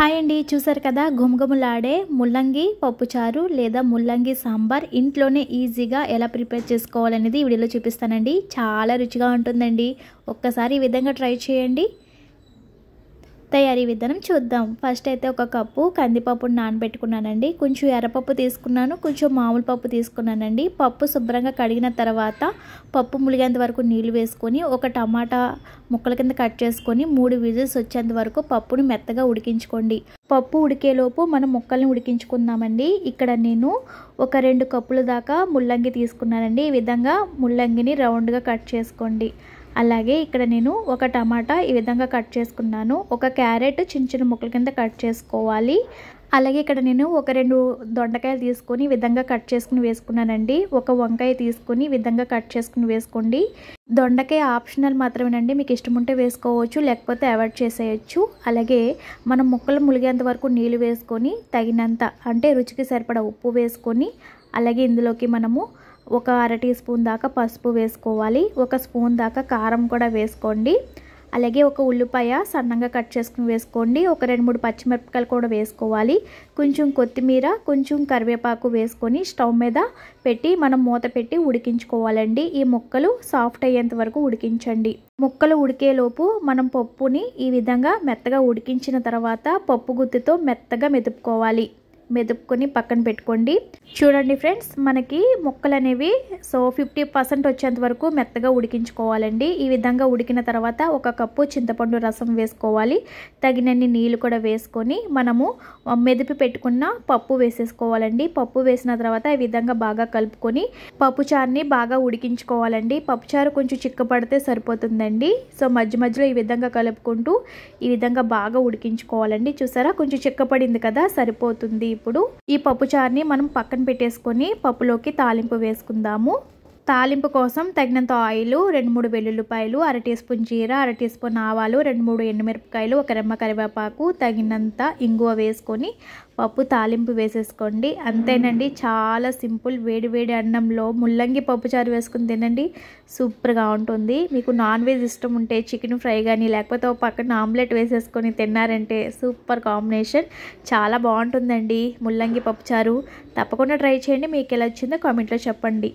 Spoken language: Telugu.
హాయ్ అండి చూసారు కదా గుమగుమలాడే ముల్లంగి పప్పుచారు లేదా ముల్లంగి సాంబార్ ఇంట్లోనే ఈజీగా ఎలా ప్రిపేర్ చేసుకోవాలనేది వీడియోలో చూపిస్తానండి చాలా రుచిగా ఉంటుందండి ఒక్కసారి ఈ విధంగా ట్రై చేయండి తయారీ విధానం చూద్దాం ఫస్ట్ అయితే ఒక కప్పు కందిపప్పును నానబెట్టుకున్నానండి కొంచెం ఎర్రపప్పు తీసుకున్నాను కొంచెం మామూలు పప్పు తీసుకున్నానండి పప్పు శుభ్రంగా కడిగిన తర్వాత పప్పు ములిగేంత వరకు నీళ్ళు వేసుకొని ఒక టమాటా ముక్కల కింద కట్ చేసుకొని మూడు విజిల్స్ వచ్చేంత వరకు పప్పును మెత్తగా ఉడికించుకోండి పప్పు ఉడికేలోపు మనం ముక్కల్ని ఉడికించుకుందామండి ఇక్కడ నేను ఒక రెండు కప్పుల దాకా ముల్లంగి తీసుకున్నానండి ఈ విధంగా ముల్లంగిని రౌండ్గా కట్ చేసుకోండి అలాగే ఇక్కడ నేను ఒక టమాటా ఈ విధంగా కట్ చేసుకున్నాను ఒక క్యారెట్ చిన్న చిన్న ముక్కల కింద కట్ చేసుకోవాలి అలాగే ఇక్కడ నేను ఒక రెండు దొండకాయలు తీసుకొని విధంగా కట్ చేసుకుని వేసుకున్నానండి ఒక వంకాయ తీసుకొని విధంగా కట్ చేసుకుని వేసుకోండి దొండకాయ ఆప్షనల్ మాత్రమేనండి మీకు ఇష్టం ఉంటే వేసుకోవచ్చు లేకపోతే అవాయిడ్ చేసేయచ్చు అలాగే మనం ముక్కలు ములిగేంత వరకు నీళ్ళు వేసుకొని తగినంత అంటే రుచికి సరిపడా ఉప్పు వేసుకొని అలాగే ఇందులోకి మనము ఒక అర టీ స్పూన్ దాకా పసుపు వేసుకోవాలి ఒక స్పూన్ దాకా కారం కూడా వేసుకోండి అలాగే ఒక ఉల్లిపాయ సన్నంగా కట్ చేసుకుని వేసుకోండి ఒక రెండు మూడు పచ్చిమిరపకాయలు కూడా వేసుకోవాలి కొంచెం కొత్తిమీర కొంచెం కరివేపాకు వేసుకొని స్టవ్ మీద పెట్టి మనం మూత పెట్టి ఉడికించుకోవాలండి ఈ ముక్కలు సాఫ్ట్ అయ్యేంత వరకు ఉడికించండి ముక్కలు ఉడికేలోపు మనం పప్పుని ఈ విధంగా మెత్తగా ఉడికించిన తర్వాత పప్పు గుత్తితో మెత్తగా మెతుక్కోవాలి మెదుపుకొని పక్కన పెట్టుకోండి చూడండి ఫ్రెండ్స్ మనకి ముక్కలు అనేవి సో ఫిఫ్టీ పర్సెంట్ వచ్చేంత వరకు మెత్తగా ఉడికించుకోవాలండి ఈ విధంగా ఉడికిన తర్వాత ఒక కప్పు చింతపండు రసం వేసుకోవాలి తగినన్ని నీళ్ళు కూడా వేసుకొని మనము మెదిపి పెట్టుకున్న పప్పు వేసేసుకోవాలండి పప్పు వేసిన తర్వాత ఈ విధంగా బాగా కలుపుకొని పప్పుచారుని బాగా ఉడికించుకోవాలండి పప్పుచారు కొంచెం చిక్కపడితే సరిపోతుందండి సో మధ్య మధ్యలో ఈ విధంగా కలుపుకుంటూ ఈ విధంగా బాగా ఉడికించుకోవాలండి చూసారా కొంచెం చిక్కపడింది కదా సరిపోతుంది ఇప్పుడు ఈ పప్పుచారుని మనం పక్కన పెట్టేసుకొని పప్పులోకి తాలింపు వేసుకుందాము తాలింపు కోసం తగినంత ఆయిల్ రెండు మూడు వెల్లుల్లిపాయలు అర టీ స్పూన్ జీర అర టీ స్పూన్ ఆవాలు రెండు మూడు ఎండుమిరపకాయలు ఒక రెమ్మ కరివేపాకు తగినంత ఇంగువ వేసుకొని పప్పు తాలింపు వేసేసుకోండి అంతేనండి చాలా సింపుల్ వేడివేడి అన్నంలో ముల్లంగి పప్పు చారు వేసుకుని తినండి సూపర్గా ఉంటుంది మీకు నాన్ వెజ్ ఇష్టం ఉంటే చికెన్ ఫ్రై కానీ లేకపోతే ఒక పక్కన ఆమ్లెట్ వేసేసుకొని తిన్నారంటే సూపర్ కాంబినేషన్ చాలా బాగుంటుందండి ముల్లంగి పప్పు చారు తప్పకుండా ట్రై చేయండి మీకు ఎలా వచ్చిందో కామెంట్లో చెప్పండి